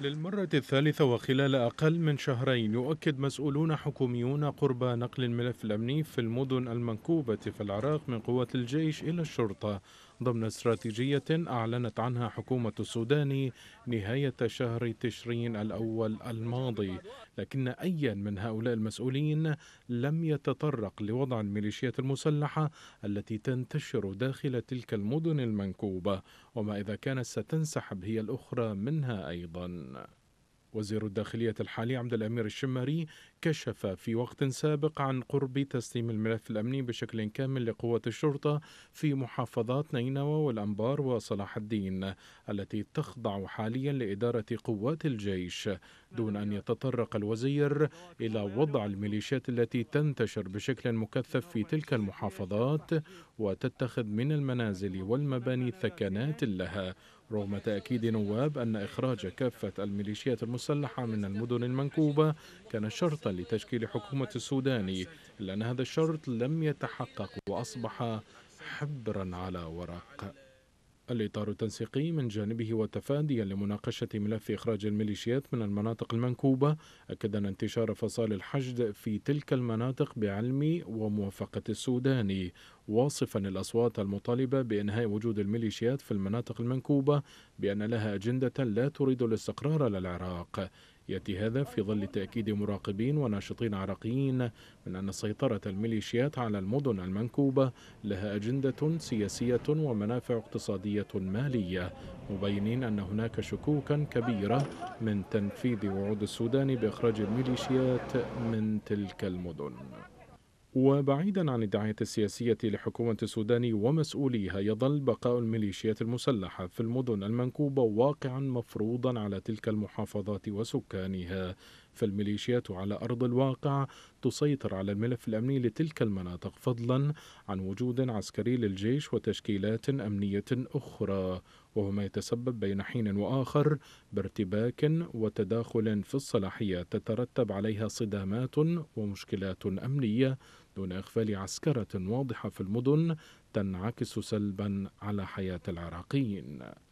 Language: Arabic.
للمرة الثالثة وخلال أقل من شهرين يؤكد مسؤولون حكوميون قرب نقل الملف الأمني في المدن المنكوبة في العراق من قوات الجيش إلى الشرطة ضمن استراتيجية أعلنت عنها حكومة السودان نهاية شهر تشرين الأول الماضي لكن أيا من هؤلاء المسؤولين لم يتطرق لوضع الميليشيات المسلحة التي تنتشر داخل تلك المدن المنكوبة وما إذا كانت ستنسحب هي الأخرى منها أيضا وزير الداخلية الحالي عبد الأمير الشماري كشف في وقت سابق عن قرب تسليم الملف الأمني بشكل كامل لقوات الشرطة في محافظات نينوى والأنبار وصلاح الدين التي تخضع حاليا لإدارة قوات الجيش دون أن يتطرق الوزير إلى وضع الميليشيات التي تنتشر بشكل مكثف في تلك المحافظات وتتخذ من المنازل والمباني ثكنات لها رغم تأكيد نواب أن إخراج كافة الميليشيات المسلحة من المدن المنكوبة كان شرطا لتشكيل حكومة السودان إلا أن هذا الشرط لم يتحقق وأصبح حبرا على ورق الإطار التنسيقي من جانبه وتفاديا لمناقشة ملف إخراج الميليشيات من المناطق المنكوبة أكد أن انتشار فصائل الحشد في تلك المناطق بعلم وموافقة السودان واصفا الأصوات المطالبة بإنهاء وجود الميليشيات في المناطق المنكوبة بأن لها أجندة لا تريد الاستقرار للعراق يأتي هذا في ظل تأكيد مراقبين وناشطين عراقيين من أن سيطرة الميليشيات على المدن المنكوبة لها أجندة سياسية ومنافع اقتصادية مالية مبينين أن هناك شكوكا كبيرة من تنفيذ وعود السودان بإخراج الميليشيات من تلك المدن وبعيدا عن الدعاية السياسية لحكومة السودان ومسؤوليها يظل بقاء الميليشيات المسلحة في المدن المنكوبة واقعا مفروضا على تلك المحافظات وسكانها فالميليشيات على أرض الواقع تسيطر على الملف الأمني لتلك المناطق فضلا عن وجود عسكري للجيش وتشكيلات أمنية أخرى وهو ما يتسبب بين حين وآخر بارتباك وتداخل في الصلاحية تترتب عليها صدامات ومشكلات أمنية دون إغفال عسكرة واضحة في المدن تنعكس سلبا على حياة العراقيين